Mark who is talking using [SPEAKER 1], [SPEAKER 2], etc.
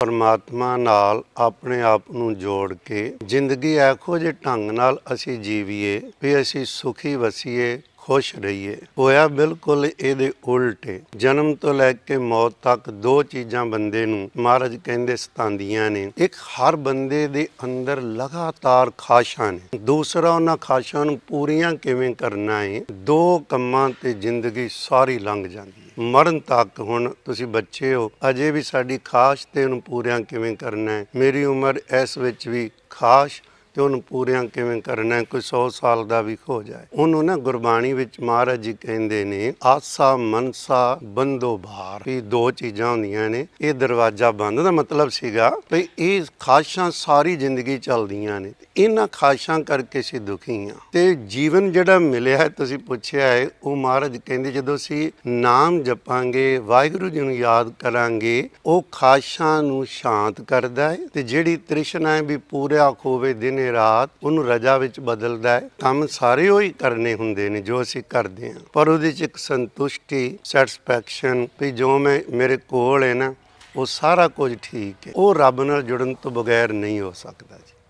[SPEAKER 1] ਪਰਮਾਤਮਾ ਨਾਲ ਆਪਣੇ ਆਪ ਨੂੰ ਜੋੜ ਕੇ ਜ਼ਿੰਦਗੀ ਐਖੋ ਜੇ ਢੰਗ ਨਾਲ ਅਸੀਂ ਜੀਵੀਏ ਵੀ ਅਸੀਂ ਸੁਖੀ ਵਸੀਏ ਖੁਸ਼ ਰਹੀਏ ਹੋਇਆ ਬਿਲਕੁਲ ਇਹਦੇ ਉਲਟੇ ਜਨਮ ਤੋਂ ਲੈ ਕੇ ਮੌਤ ਤੱਕ ਦੋ ਚੀਜ਼ਾਂ ਬੰਦੇ ਨੂੰ ਮਹਾਰਾਜ ਕਹਿੰਦੇ ਸਤਾਉਂਦੀਆਂ ਨੇ ਇੱਕ ਹਰ ਬੰਦੇ ਦੇ ਅੰਦਰ ਲਗਾਤਾਰ ਖਾਸ਼ਾਂ ਨੇ ਦੂਸਰਾ ਉਹਨਾਂ ਖਾਸ਼ਾਂ ਨੂੰ ਪੂਰੀਆਂ ਕਿਵੇਂ ਕਰਨਾ ਹੈ ਦੋ ਕੰਮਾਂ ਤੇ ਜ਼ਿੰਦਗੀ ਸਾਰੀ ਲੰਘ ਜਾਂਦੀ ਮਰਨ ਤੱਕ ਹੁਣ ਤੁਸੀਂ ਬੱਚੇ ਹੋ ਅਜੇ ਵੀ ਸਾਡੀ ਖਾਸ਼ ਤੇ ਉਹਨੂੰ ਪੂਰਿਆਂ ਕਿਵੇਂ ਕਰਨਾ ਹੈ ਮੇਰੀ ਉਮਰ ਇਸ ਵਿੱਚ ਵੀ ਖਾਸ਼ ਤੇ ਉਹਨੂੰ ਪੂਰਿਆਂ ਕਿਵੇਂ ਕਰਨਾ ਕੋਈ 100 ਸਾਲ ਦਾ ਵੀ ਹੋ ਜਾਏ ਉਹਨੂੰ ਨਾ ਗੁਰਬਾਣੀ ਵਿੱਚ ਮਹਾਰਾਜ ਜੀ ਕਹਿੰਦੇ ਨੇ ਆਸਾ ਮਨਸਾ ਬੰਦੋ ਭਾਰ ਇਹ ਦੋ ਚੀਜ਼ਾਂ ਹੁੰਦੀਆਂ ਨੇ ਇਹ ਦਰਵਾਜ਼ਾ ਬੰਦ ਦਾ ਮਤਲਬ ਸੀਗਾ ਵੀ ਇਹ ਖਾਸ਼ਾਂ ਸਾਰੀ ਜ਼ਿੰਦਗੀ ਚੱਲਦੀਆਂ ਨੇ ਇਹਨਾਂ ਖਾਸ਼ਾਂ ਕਰਕੇ ਸੀ ਦੁਖੀ ਆ ਤੇ ਜੀਵਨ ਜਿਹੜਾ ਮਿਲਿਆ ਹੈ ਤੁਸੀਂ ਪੁੱਛਿਆ ਹੈ ਉਹ ਮਹਾਰਾਜ ਕਹਿੰਦੇ ਜਦੋਂ ਅਸੀਂ ਨਾਮ ਜਪਾਂਗੇ ਵਾਹਿਗੁਰੂ ਜੀ ਨੂੰ ਯਾਦ ਕਰਾਂਗੇ ਉਹ ਖਾਸ਼ਾਂ ਨੂੰ ਸ਼ਾਂਤ ਕਰਦਾ ਹੈ ਤੇ ਜਿਹੜੀ ਤ੍ਰਿਸ਼ਨਾ ਵੀ ਪੂਰਿਆ ਖੋਵੇ ਦਿਨੇ ਰਾਤ ਉਹਨੂੰ ਰਜਾ ਵਿੱਚ ਬਦਲਦਾ ਹੈ ਕੰਮ ਸਾਰੇ ਉਹੀ ਹੀ ਕਰਨੇ ਹੁੰਦੇ ਨੇ ਜੋ ਅਸੀਂ ਕਰਦੇ ਹਾਂ ਪਰ ਉਹਦੇ 'ਚ ਇੱਕ ਸੰਤੁਸ਼ਟੀ ਸੈਟੀਸਫੈਕਸ਼ਨ ਵੀ ਜੋ ਮੈਂ ਮੇਰੇ ਕੋਲ ਹੈ ਨਾ ਉਹ ਸਾਰਾ ਕੁਝ ਠੀਕ ਹੈ ਉਹ ਰੱਬ ਨਾਲ ਜੁੜਨ ਤੋਂ ਬਗੈਰ ਨਹੀਂ ਹੋ ਸਕਦਾ ਜੀ